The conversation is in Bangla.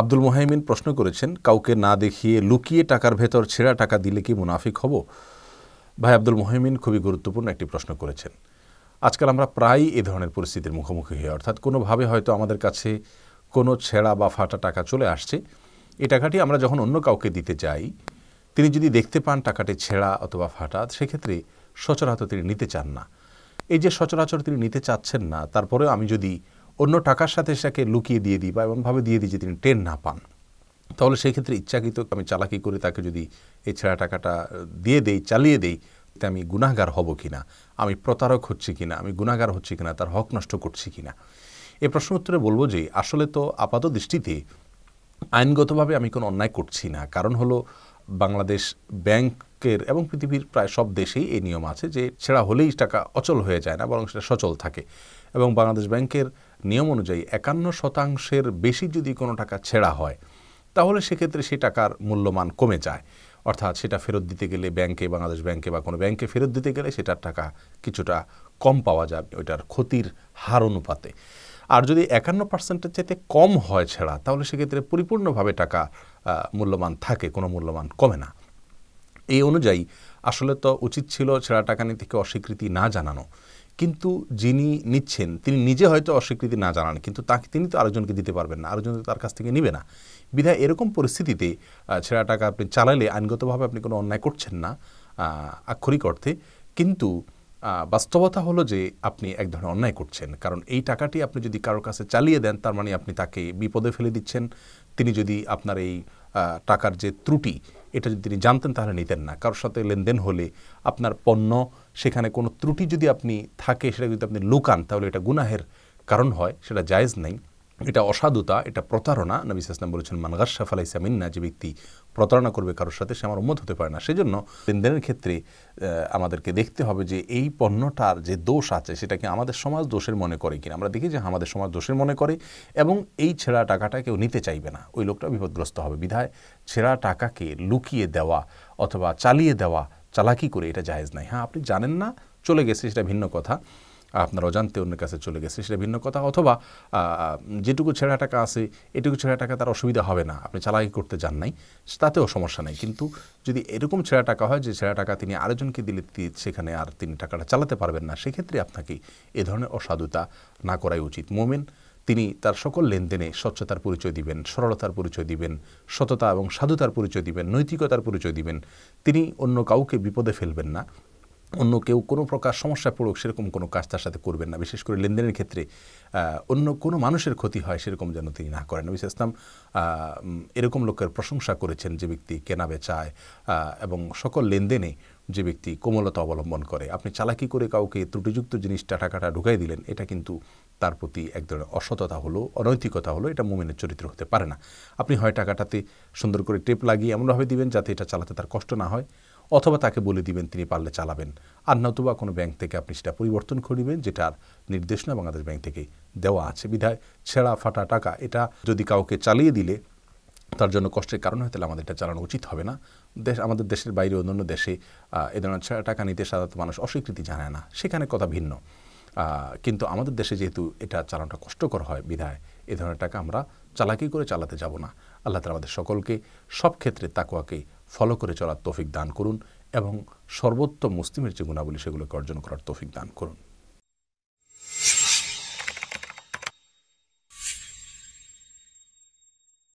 আব্দুল মোহাইমিন প্রশ্ন করেছেন কাউকে না দেখিয়ে লুকিয়ে টাকার ভেতর ছেঁড়া টাকা দিলে কি মুনাফিক হব ভাই আব্দুল মোহাইমিন খুবই গুরুত্বপূর্ণ একটি প্রশ্ন করেছেন আজকাল আমরা প্রায়ই এ ধরনের পরিস্থিতির মুখোমুখি হই অর্থাৎ কোনোভাবে হয়তো আমাদের কাছে কোনো ছেঁড়া বা ফাটা টাকা চলে আসছে এই টাকাটি আমরা যখন অন্য কাউকে দিতে যাই তিনি যদি দেখতে পান টাকাটি ছেঁড়া অথবা ফাটা সেক্ষেত্রে সচরাচর তিনি নিতে চান না এই যে সচরাচর তিনি নিতে চাচ্ছেন না তারপরেও আমি যদি অন্য টাকার সাথে সেটাকে লুকিয়ে দিয়ে দিই বা এমনভাবে দিয়ে দিই যে তিনি টেন না পান তাহলে সেই ক্ষেত্রে ইচ্ছাকৃত আমি চালাকি করে তাকে যদি এই ছেঁড়া টাকাটা দিয়ে দেই চালিয়ে দেই তাতে আমি গুণাগার হব কিনা আমি প্রতারক হচ্ছি কিনা আমি গুণাগার হচ্ছি কিনা তার হক নষ্ট করছি কিনা এ প্রশ্ন উত্তরে বলবো যে আসলে তো আপাত দৃষ্টিতে আইনগতভাবে আমি কোনো অন্যায় করছি না কারণ হলো বাংলাদেশ ব্যাংকের এবং পৃথিবীর প্রায় সব দেশেই এই নিয়ম আছে যে ছেঁড়া হলেই টাকা অচল হয়ে যায় না বরং সেটা সচল থাকে এবং বাংলাদেশ ব্যাংকের নিয়ম অনুযায়ী একান্ন শতাংশের বেশি যদি কোনো টাকা ছেড়া হয় তাহলে সেক্ষেত্রে সেই টাকার মূল্যমান কমে যায় অর্থাৎ সেটা ফেরত দিতে গেলে ব্যাংকে বাংলাদেশ ব্যাংকে বা কোনো ব্যাংকে ফেরত দিতে গেলে সেটার টাকা কিছুটা কম পাওয়া যাবে ওইটার ক্ষতির হার অনুপাতে আর যদি একান্ন পার্সেন্টের চাইতে কম হয় ছেড়া তাহলে সেক্ষেত্রে পরিপূর্ণভাবে টাকা মূল্যমান থাকে কোনো মূল্যমান কমে না এই অনুযায়ী আসলে তো উচিত ছিল ছেঁড়া টাকা নীতিকে অস্বীকৃতি না জানানো কিন্তু যিনি নিচ্ছেন তিনি নিজে হয়তো অস্বীকৃতি না জানান কিন্তু তাকে তিনি তো আরেকজনকে দিতে পারবেন না আরেকজন তার কাছ থেকে নেবে না বিধায় এরকম পরিস্থিতিতে ছেঁড়া টাকা আপনি চালালে আইনগতভাবে আপনি কোনো অন্যায় করছেন না আক্ষরিক অর্থে কিন্তু বাস্তবতা হলো যে আপনি এক ধরনের অন্যায় করছেন কারণ এই টাকাটি আপনি যদি কারোর কাছে চালিয়ে দেন তার মানে আপনি তাকে বিপদে ফেলে দিচ্ছেন তিনি যদি আপনার এই টাকার যে ত্রুটি এটা যদি তিনি জানতেন তাহলে নিতেন না কারোর সাথে লেনদেন হলে আপনার পণ্য সেখানে কোনো ত্রুটি যদি আপনি থাকে সেটা যদি আপনি লুকান তাহলে এটা গুনাহের কারণ হয় সেটা জায়েজ নেই এটা অসাধুতা এটা প্রতারণা নবী ইসলাম বলেছেন মানগাসা সাফালাই মিন্না যে ব্যক্তি প্রতারণা করবে কারোর সাথে সে আমার উন্মত হতে পারে না সেজন্য লেনদেনের ক্ষেত্রে আমাদেরকে দেখতে হবে যে এই পণ্যটার যে দোষ আছে সেটাকে আমাদের সমাজ দোষের মনে করে কিনা আমরা দেখি যে আমাদের সমাজ দোষের মনে করে এবং এই ছেঁড়া টাকাটা কেউ নিতে চাইবে না ওই লোকটা বিপদগ্রস্ত হবে বিধায় ছেঁড়া টাকাকে লুকিয়ে দেওয়া অথবা চালিয়ে দেওয়া চালাকি করে এটা জায়েজ নাই হ্যাঁ আপনি জানেন না চলে গেছে সেটা ভিন্ন কথা আপনার অজান্তে অন্যের কাছে চলে গেছে সেটা ভিন্ন কথা অথবা যেটুকু ছেঁড়া টাকা আছে এটুকু ছেঁড়া টাকা তার অসুবিধা হবে না আপনি চালাকি করতে যান নাই তাতেও সমস্যা নেই কিন্তু যদি এরকম ছেঁড়া টাকা হয় যে ছেঁড়া টাকা তিনি আরেকজনকে দিলে সেখানে আর তিনি টাকাটা চালাতে পারবেন না সেক্ষেত্রে আপনাকে এ ধরনের অসাধুতা না করাই উচিত মোমেন তিনি তার সকল লেনদেনে স্বচ্ছতার পরিচয় দিবেন সরলতার পরিচয় দিবেন সততা এবং সাধুতার পরিচয় দিবেন নৈতিকতার পরিচয় দিবেন তিনি অন্য কাউকে বিপদে ফেলবেন না অন্য কেউ কোনো প্রকার সমস্যা পড়ুক সেরকম কোনো কাজ তার সাথে করবেন না বিশেষ করে লেনদেনের ক্ষেত্রে অন্য কোনো মানুষের ক্ষতি হয় সেরকম যেন তিনি না করেন নবী ইসলাম এরকম লোকের প্রশংসা করেছেন যে ব্যক্তি কেনা বেচায় এবং সকল লেনদেনে যে ব্যক্তি কোমলতা অবলম্বন করে আপনি চালাকি করে কাউকে ত্রুটিযুক্ত জিনিসটা টাকাটা ঢুকাই দিলেন এটা কিন্তু তার প্রতি এক ধরনের অসততা হলো অনৈতিকতা হলো এটা মোমেনের চরিত্র হতে পারে না আপনি হয় টাকাটাতে সুন্দর করে টেপ লাগিয়ে এমনভাবে দিবেন যাতে এটা চালাতে তার কষ্ট না হয় অথবা তাকে বলে দিবেন তিনি পারলে চালাবেন আর নতুবা কোনো ব্যাংক থেকে আপনি সেটা পরিবর্তন করিবেন যেটার নির্দেশনা বাংলাদেশ ব্যাংক থেকে দেওয়া আছে বিধায় ছেঁড়া ফাটা টাকা এটা যদি কাউকে চালিয়ে দিলে তার জন্য কষ্টের কারণ হয় তাহলে আমাদের এটা চালানো উচিত হবে না দেশ আমাদের দেশের বাইরে অন্যান্য দেশে এ ধরনের ছেঁড়া টাকা নিতে সাধারণত মানুষ অস্বীকৃতি জানায় না সেখানে কথা ভিন্ন কিন্তু আমাদের দেশে যেহেতু এটা চালানোটা কষ্টকর হয় বিধায় এ ধরনের টাকা আমরা চালাকি করে চালাতে যাব না আল্লাহ তালা আমাদের সকলকে সব ক্ষেত্রে তাকুয়াকে ফলো করে চলার তৌফিক দান করুন এবং সর্বোত্তম মুসলিমের যে গুণাবলী সেগুলোকে অর্জন করার তৌফিক দান করুন